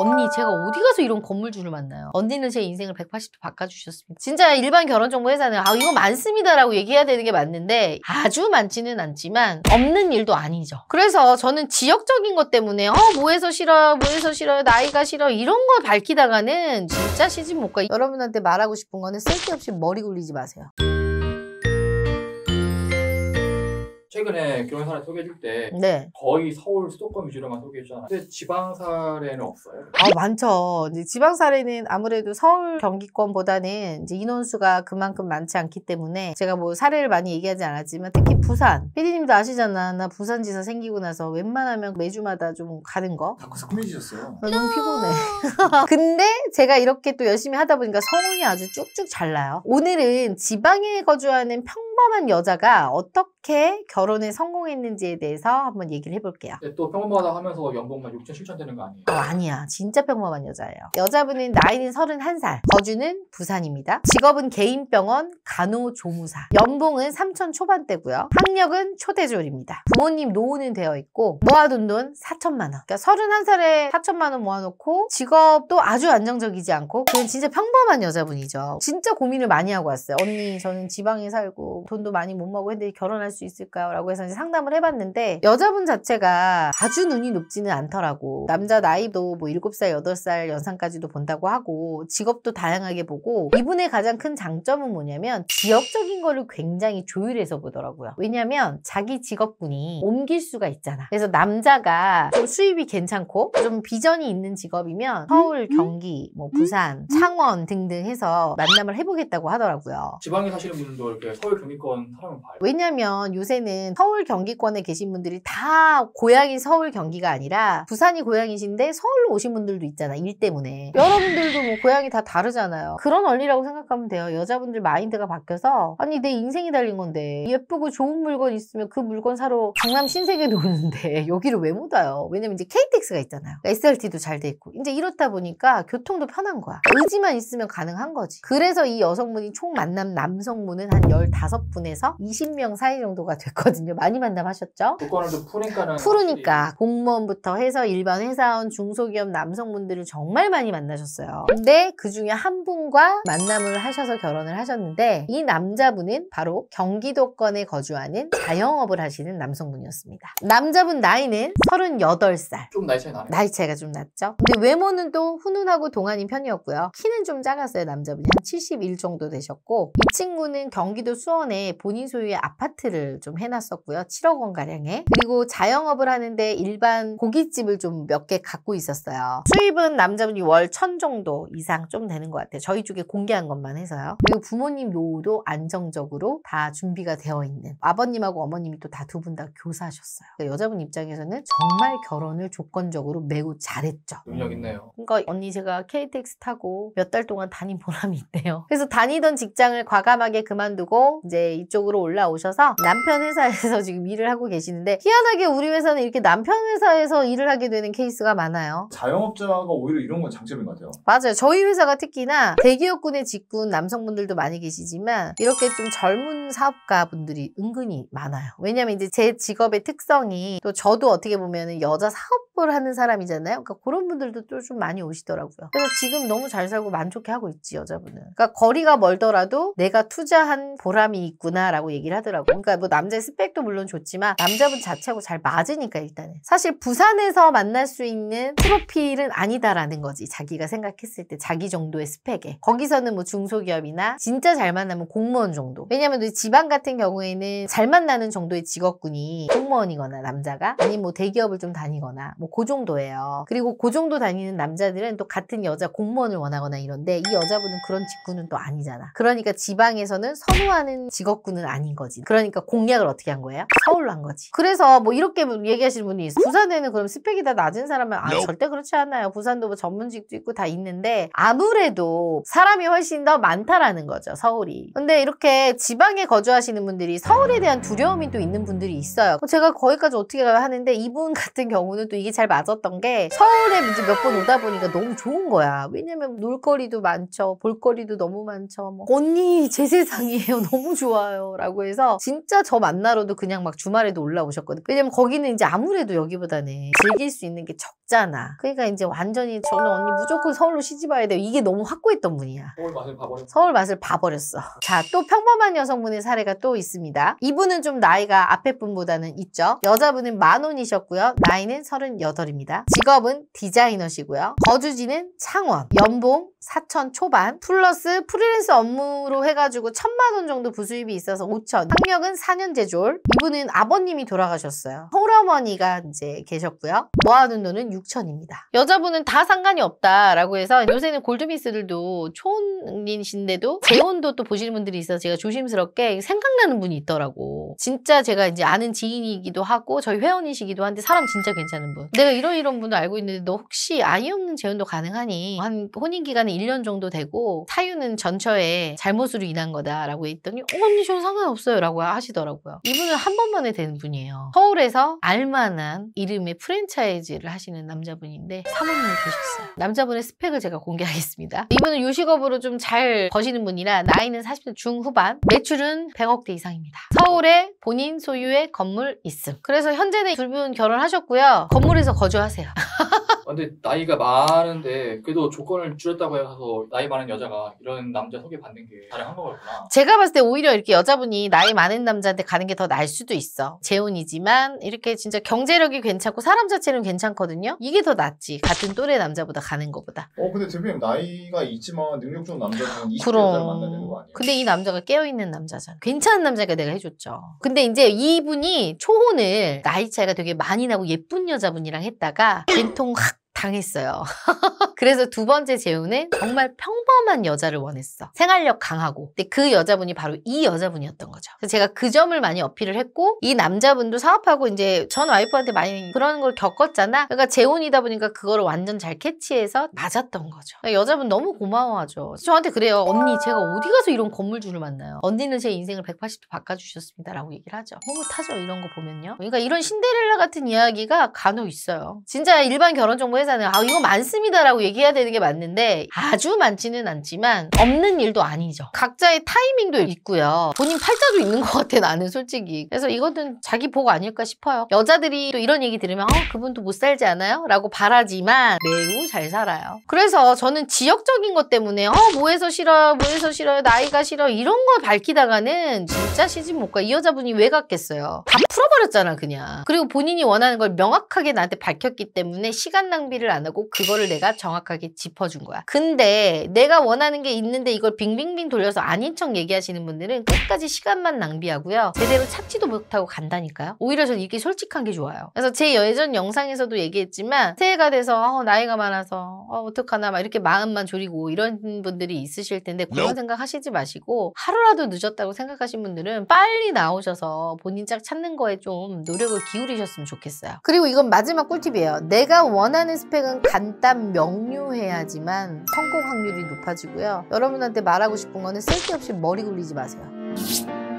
언니 제가 어디 가서 이런 건물주를 만나요 언니는 제 인생을 180도 바꿔주셨습니다 진짜 일반 결혼정보회사는 아 이거 많습니다 라고 얘기해야 되는 게 맞는데 아주 많지는 않지만 없는 일도 아니죠 그래서 저는 지역적인 것 때문에 어 뭐해서 싫어 뭐해서 싫어요 나이가 싫어 이런 걸 밝히다가는 진짜 시집 못가 여러분한테 말하고 싶은 거는 쓸데없이 머리 굴리지 마세요 최근에 교회 사례 소개해 줄때 네. 거의 서울 수도권 위주로만 소개해 주잖아요. 근데 지방 사례는 없어요? 아 많죠. 이제 지방 사례는 아무래도 서울 경기권보다는 이제 인원수가 그만큼 많지 않기 때문에 제가 뭐 사례를 많이 얘기하지 않았지만 특히 부산 피디님도 아시잖아. 나 부산지사 생기고 나서 웬만하면 매주마다 좀 가는 거. 다 아, 자꾸 소매지셨어요. 나 아, 너무 피곤해. 근데 제가 이렇게 또 열심히 하다 보니까 성운이 아주 쭉쭉 잘 나요. 오늘은 지방에 거주하는 평 평범한 여자가 어떻게 결혼에 성공했는지에 대해서 한번 얘기를 해볼게요. 근또 네, 평범하다 하면서 연봉만 6천 7천 되는 거 아니에요? 아, 아니야. 진짜 평범한 여자예요. 여자분은 나이는 31살, 거주는 부산입니다. 직업은 개인병원 간호조무사, 연봉은 3천 초반대고요. 학력은 초대졸입니다. 부모님 노후는 되어 있고 모아둔 돈 4천만 원. 그러니까 31살에 4천만 원 모아놓고 직업도 아주 안정적이지 않고 그건 진짜 평범한 여자분이죠. 진짜 고민을 많이 하고 왔어요. 언니 저는 지방에 살고 돈도 많이 못 먹고 했는데 결혼할 수 있을까요? 라고 해서 상담을 해봤는데 여자분 자체가 아주 눈이 높지는 않더라고. 남자 나이도 뭐 7살, 8살 연상까지도 본다고 하고 직업도 다양하게 보고 이분의 가장 큰 장점은 뭐냐면 지역적인 거를 굉장히 조율해서 보더라고요. 왜냐면 자기 직업군이 옮길 수가 있잖아. 그래서 남자가 좀 수입이 괜찮고 좀 비전이 있는 직업이면 서울, 음, 음. 경기, 뭐 부산, 음, 창원 등등 해서 만남을 해보겠다고 하더라고요. 지방에 사시는 분도 이렇게 서울 경기 경기권 사람을 봐요. 왜냐면 요새는 서울 경기권에 계신 분들이 다 고향이 서울 경기가 아니라 부산이 고향이신데 서울로 오신 분들도 있잖아. 일 때문에. 여러분들도 뭐 고향이 다 다르잖아요. 그런 원리라고 생각하면 돼요. 여자분들 마인드가 바뀌어서 아니 내 인생이 달린 건데 예쁘고 좋은 물건 있으면 그 물건 사러 강남 신세계로 오는데 여기를 왜 못 와요? 왜냐면 이제 KTX가 있잖아요. SRT도 잘 돼 있고 이제 이렇다 보니까 교통도 편한 거야. 의지만 있으면 가능한 거지. 그래서 이 여성분이 총 만남 남성분은 한15 6분에서 20명 사이 정도가 됐거든요. 많이 만남하셨죠? 조건을 좀 푸니까는 푸르니까 공무원부터 해서 일반 회사원, 중소기업 남성분들을 정말 많이 만나셨어요. 근데 그중에 한 분과 만남을 하셔서 결혼을 하셨는데 이 남자분은 바로 경기도권에 거주하는 자영업을 하시는 남성분이었습니다. 남자분 나이는 38살. 좀 나이 차이 나네요. 나이 차이가 좀낮죠 근데 외모는 또 훈훈하고 동안인 편이었고요. 키는 좀 작았어요. 남자분이 한71 정도 되셨고 이 친구는 경기도 수원 천에 본인 소유의 아파트를 좀 해놨었고요. 7억 원가량에. 그리고 자영업을 하는데 일반 고깃집을 좀 몇 개 갖고 있었어요. 수입은 남자분이 월 1 0 0천 정도 이상 좀 되는 것 같아요. 저희 쪽에 공개한 것만 해서요. 그리고 부모님 노후도 안정적으로 다 준비가 되어 있는. 아버님하고 어머님이 또 다 두 분 다 교사하셨어요. 그러니까 여자분 입장에서는 정말 결혼을 조건적으로 매우 잘했죠. 능력 있네요. 그러니까 언니 제가 KTX 타고 몇 달 동안 다닌 보람이 있대요. 그래서 다니던 직장을 과감하게 그만두고 이제 이제 네, 이쪽으로 올라오셔서 남편 회사에서 지금 일을 하고 계시는데 희한하게 우리 회사는 이렇게 남편 회사에서 일을 하게 되는 케이스가 많아요. 자영업자가 오히려 이런 건 장점인 것 같아요. 맞아요. 저희 회사가 특히나 대기업군의 직군 남성분들도 많이 계시지만 이렇게 좀 젊은 사업가분들이 은근히 많아요. 왜냐면 이제 제 직업의 특성이 또 저도 어떻게 보면 여자 사업을 하는 사람이잖아요. 그러니까 그런 분들도 좀 많이 오시더라고요. 그래서 지금 너무 잘 살고 만족해 하고 있지 여자분은. 그러니까 거리가 멀더라도 내가 투자한 보람이 있구나라고 얘기를 하더라고. 그러니까 뭐 남자의 스펙도 물론 좋지만 남자분 자체하고 잘 맞으니까 일단은. 사실 부산에서 만날 수 있는 프로필은 아니다라는 거지. 자기가 생각했을 때 자기 정도의 스펙에. 거기서는 뭐 중소기업이나 진짜 잘 만나면 공무원 정도. 왜냐면 지방 같은 경우에는 잘 만나는 정도의 직업군이 공무원이거나 남자가 아니면 뭐 대기업을 좀 다니거나 뭐 그 정도예요. 그리고 그 정도 다니는 남자들은 또 같은 여자 공무원을 원하거나 이런데 이 여자분은 그런 직군은 또 아니잖아. 그러니까 지방에서는 선호하는 직업군은 아닌 거지. 그러니까 공약을 어떻게 한 거예요? 서울로 한 거지. 그래서 뭐 이렇게 얘기하시는 분이 있어요. 부산에는 그럼 스펙이 다 낮은 사람은 아, 절대 그렇지 않아요. 부산도 뭐 전문직도 있고 다 있는데 아무래도 사람이 훨씬 더 많다라는 거죠. 서울이. 근데 이렇게 지방에 거주하시는 분들이 서울에 대한 두려움이 또 있는 분들이 있어요. 제가 거기까지 어떻게 가야 하는데 이분 같은 경우는 또 이게 잘 맞았던 게 서울에 이제 몇번 오다 보니까 너무 좋은 거야. 왜냐면 놀거리도 많죠. 볼거리도 너무 많죠. 뭐. 언니 제 세상이에요. 너무 좋아. 좋아요. 라고 해서 진짜 저 만나러도 그냥 막 주말에도 올라오셨거든요. 왜냐면 거기는 이제 아무래도 여기보다는 즐길 수 있는 게 적잖아. 그러니까 이제 완전히 저는 언니 무조건 서울로 시집 와야 돼. 이게 너무 확고했던 분이야. 서울 맛을 봐버렸어. 서울 맛을 봐버렸어. 자, 또 평범한 여성분의 사례가 또 있습니다. 이분은 좀 나이가 앞에 분보다는 있죠. 여자분은 만원이셨고요. 나이는 38입니다. 직업은 디자이너시고요. 거주지는 창원. 연봉 4천 초반. 플러스 프리랜서 업무로 해가지고 천만 원 정도 부수 수입이 있어서 5천 학력은 4년 제졸 이분은 아버님이 돌아가셨어요 홀어머니가 이제 계셨고요 모아둔 돈은 6천입니다 여자분은 다 상관이 없다라고 해서 요새는 골드미스들도 초혼이신데도 재혼도 또 보시는 분들이 있어서 제가 조심스럽게 생각나는 분이 있더라고 진짜 제가 이제 아는 지인이기도 하고 저희 회원이시기도 한데 사람 진짜 괜찮은 분 내가 이런 이런 분도 알고 있는데 너 혹시 아이 없는 재혼도 가능하니 한 혼인 기간은 1년 정도 되고 사유는 전처에 잘못으로 인한 거다라고 했더니 어, 언니 저는 상관없어요 라고 하시더라고요 이분은 한 번만에 되는 분이에요 서울에서 알만한 이름의 프랜차이즈를 하시는 남자분인데 사모님을 보셨어요 남자분의 스펙을 제가 공개하겠습니다 이분은 요식업으로 좀 잘거시는 분이라 나이는 40대 중후반 매출은 100억대 이상입니다 서울에 본인 소유의 건물 있음. 그래서 현재는 두 분 결혼하셨고요. 건물에서 거주하세요. 아, 근데 나이가 많은데 그래도 조건을 줄였다고 해서 나이 많은 여자가 이런 남자 소개받는 게 가능한 거구나. 제가 봤을 때 오히려 이렇게 여자분이 나이 많은 남자한테 가는 게 더 나을 수도 있어. 재혼이지만 이렇게 진짜 경제력이 괜찮고 사람 자체는 괜찮거든요. 이게 더 낫지. 같은 또래 남자보다 가는 거보다. 어 근데 대표님 나이가 있지만 능력 좋은 남자는 20대 여자를 만나야 되는 거 아니에요? 근데 이 남자가 깨어있는 남자잖아. 괜찮은 남자가 내가 해줬죠. 근데 이제 이분이 초혼을 나이 차이가 되게 많이 나고 예쁜 여자분이랑 했다가 된통 확 당했어요. 그래서 두 번째 재우는 정말 평범한 여자를 원했어. 생활력 강하고. 근데 그 여자분이 바로 이 여자분이었던 거죠. 그래서 제가 그 점을 많이 어필을 했고 이 남자분도 사업하고 이제 전 와이프한테 많이 그런 걸 겪었잖아. 그러니까 재혼이다 보니까 그거를 완전 잘 캐치해서 맞았던 거죠. 그러니까 여자분 너무 고마워하죠. 저한테 그래요. 언니 제가 어디 가서 이런 건물주를 만나요. 언니는 제 인생을 180도 바꿔주셨습니다. 라고 얘기를 하죠. 허뭇타죠 이런 거 보면요. 그러니까 이런 신데렐라 같은 이야기가 간혹 있어요. 진짜 일반 결혼정보 회사는 아 이거 많습니다. 라고 얘기 얘기해야 되는 게 맞는데 아주 많지는 않지만 없는 일도 아니죠. 각자의 타이밍도 있고요. 본인 팔자도 있는 것 같아 나는 솔직히. 그래서 이거는 자기 복 아닐까 싶어요. 여자들이 또 이런 얘기 들으면 어, 그분도 못 살지 않아요? 라고 바라지만 매우 잘 살아요. 그래서 저는 지역적인 것 때문에 어 뭐해서 싫어요? 뭐해서 싫어요? 나이가 싫어 이런 걸 밝히다가는 진짜 시집 못 가. 이 여자분이 왜 갔겠어요? 다 풀어버렸잖아 그냥. 그리고 본인이 원하는 걸 명확하게 나한테 밝혔기 때문에 시간 낭비를 안 하고 그거를 내가 정확 정확하게 짚어준 거야. 근데 내가 원하는 게 있는데 이걸 빙빙빙 돌려서 아닌 척 얘기하시는 분들은 끝까지 시간만 낭비하고요. 제대로 찾지도 못하고 간다니까요. 오히려 저는 이렇게 솔직한 게 좋아요. 그래서 제 예전 영상에서도 얘기했지만 새해가 돼서 어, 나이가 많아서 어, 어떡하나 막 이렇게 마음만 졸이고 이런 분들이 있으실 텐데 그런 생각 하시지 마시고 하루라도 늦었다고 생각하신 분들은 빨리 나오셔서 본인 짝 찾는 거에 좀 노력을 기울이셨으면 좋겠어요. 그리고 이건 마지막 꿀팁이에요. 내가 원하는 스펙은 간단 명 공유해야지만 성공 확률이 높아지고요. 여러분한테 말하고 싶은 거는 쓸데없이 머리 굴리지 마세요.